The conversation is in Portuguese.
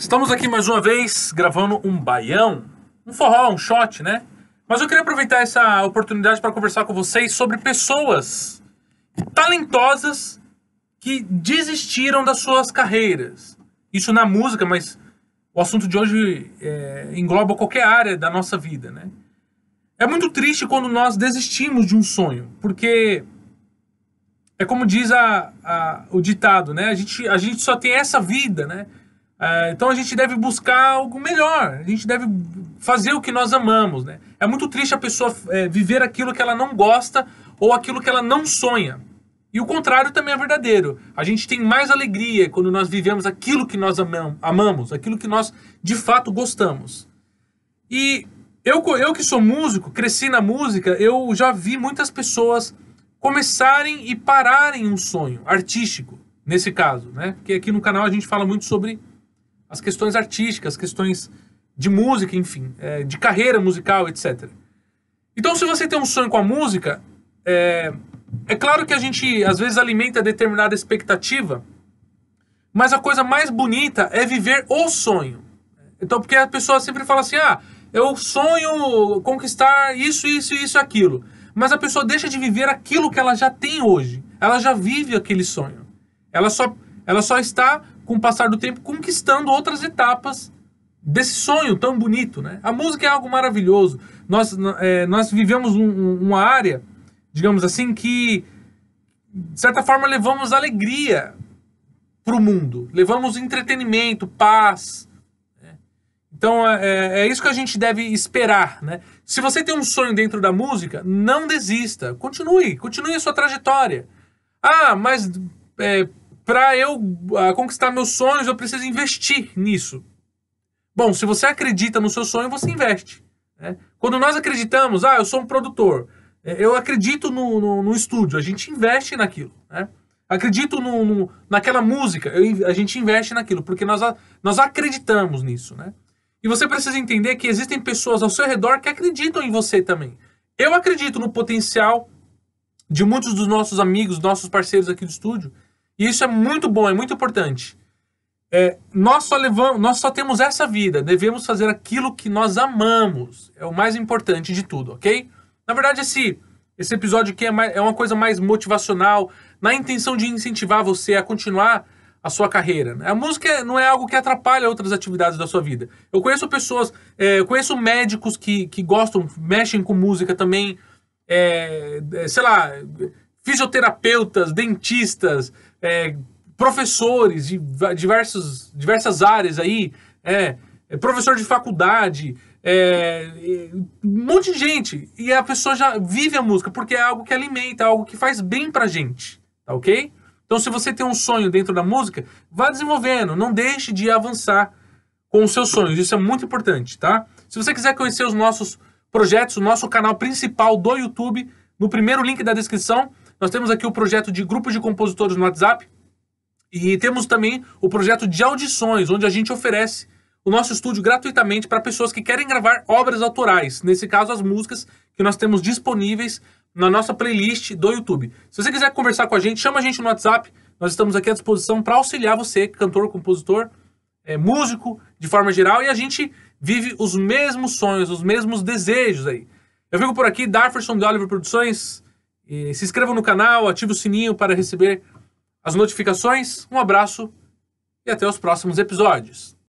Estamos aqui mais uma vez gravando um baião, um forró, um shot, né? Mas eu queria aproveitar essa oportunidade para conversar com vocês sobre pessoas talentosas que desistiram das suas carreiras. Isso na música, mas o assunto de hoje é, engloba qualquer área da nossa vida, né? É muito triste quando nós desistimos de um sonho, porque é como diz a, a, o ditado, né? A gente, a gente só tem essa vida, né? É, então a gente deve buscar algo melhor, a gente deve fazer o que nós amamos, né? É muito triste a pessoa é, viver aquilo que ela não gosta ou aquilo que ela não sonha. E o contrário também é verdadeiro. A gente tem mais alegria quando nós vivemos aquilo que nós amamos, aquilo que nós de fato gostamos. E eu, eu que sou músico, cresci na música, eu já vi muitas pessoas começarem e pararem um sonho artístico, nesse caso, né? Porque aqui no canal a gente fala muito sobre as questões artísticas, as questões de música, enfim, é, de carreira musical, etc. Então, se você tem um sonho com a música, é, é claro que a gente às vezes alimenta determinada expectativa, mas a coisa mais bonita é viver o sonho. Então, porque a pessoa sempre fala assim: ah, eu sonho conquistar isso, isso, isso, aquilo. Mas a pessoa deixa de viver aquilo que ela já tem hoje. Ela já vive aquele sonho. Ela só, ela só está com o passar do tempo, conquistando outras etapas desse sonho tão bonito, né? A música é algo maravilhoso. Nós, é, nós vivemos um, um, uma área, digamos assim, que de certa forma levamos alegria para o mundo, levamos entretenimento, paz. Né? Então é, é, é, isso que a gente deve esperar, né? Se você tem um sonho dentro da música, não desista, continue, continue a sua trajetória. Ah, mas é, para eu uh, conquistar meus sonhos, eu preciso investir nisso. Bom, se você acredita no seu sonho, você investe. Né? Quando nós acreditamos, ah, eu sou um produtor, é, eu acredito no, no, no estúdio, a gente investe naquilo. Né? Acredito no, no naquela música, eu, a gente investe naquilo, porque nós, nós acreditamos nisso. Né? E você precisa entender que existem pessoas ao seu redor que acreditam em você também. Eu acredito no potencial de muitos dos nossos amigos, nossos parceiros aqui do estúdio, e isso é muito bom, é muito importante. É, nós só levamos, nós só temos essa vida, devemos fazer aquilo que nós amamos. É o mais importante de tudo, ok? Na verdade, esse, esse episódio aqui é, mais, é uma coisa mais motivacional, na intenção de incentivar você a continuar a sua carreira. Né? A música não é algo que atrapalha outras atividades da sua vida. Eu conheço pessoas, é, eu conheço médicos que, que gostam, mexem com música também, é, é sei lá, fisioterapeutas, dentistas, é, professores de diversos, diversas áreas aí, é, é professor de faculdade, é, um monte de gente. E a pessoa já vive a música, porque é algo que alimenta, algo que faz bem pra gente, tá ok? Então, se você tem um sonho dentro da música, vá desenvolvendo, não deixe de avançar com os seus sonhos, isso é muito importante, tá? Se você quiser conhecer os nossos projetos, o nosso canal principal do YouTube, no primeiro link da descrição, nós temos aqui o projeto de grupo de compositores no WhatsApp e temos também o projeto de audições, onde a gente oferece o nosso estúdio gratuitamente para pessoas que querem gravar obras autorais, nesse caso as músicas que nós temos disponíveis na nossa playlist do YouTube. Se você quiser conversar com a gente, chama a gente no WhatsApp, nós estamos aqui à disposição para auxiliar você, cantor, compositor, é, músico, de forma geral, e a gente vive os mesmos sonhos, os mesmos desejos aí. Eu fico por aqui, Darferson de Oliver Produções. E se inscrevam no canal, ative o sininho para receber as notificações. Um abraço e até os próximos episódios.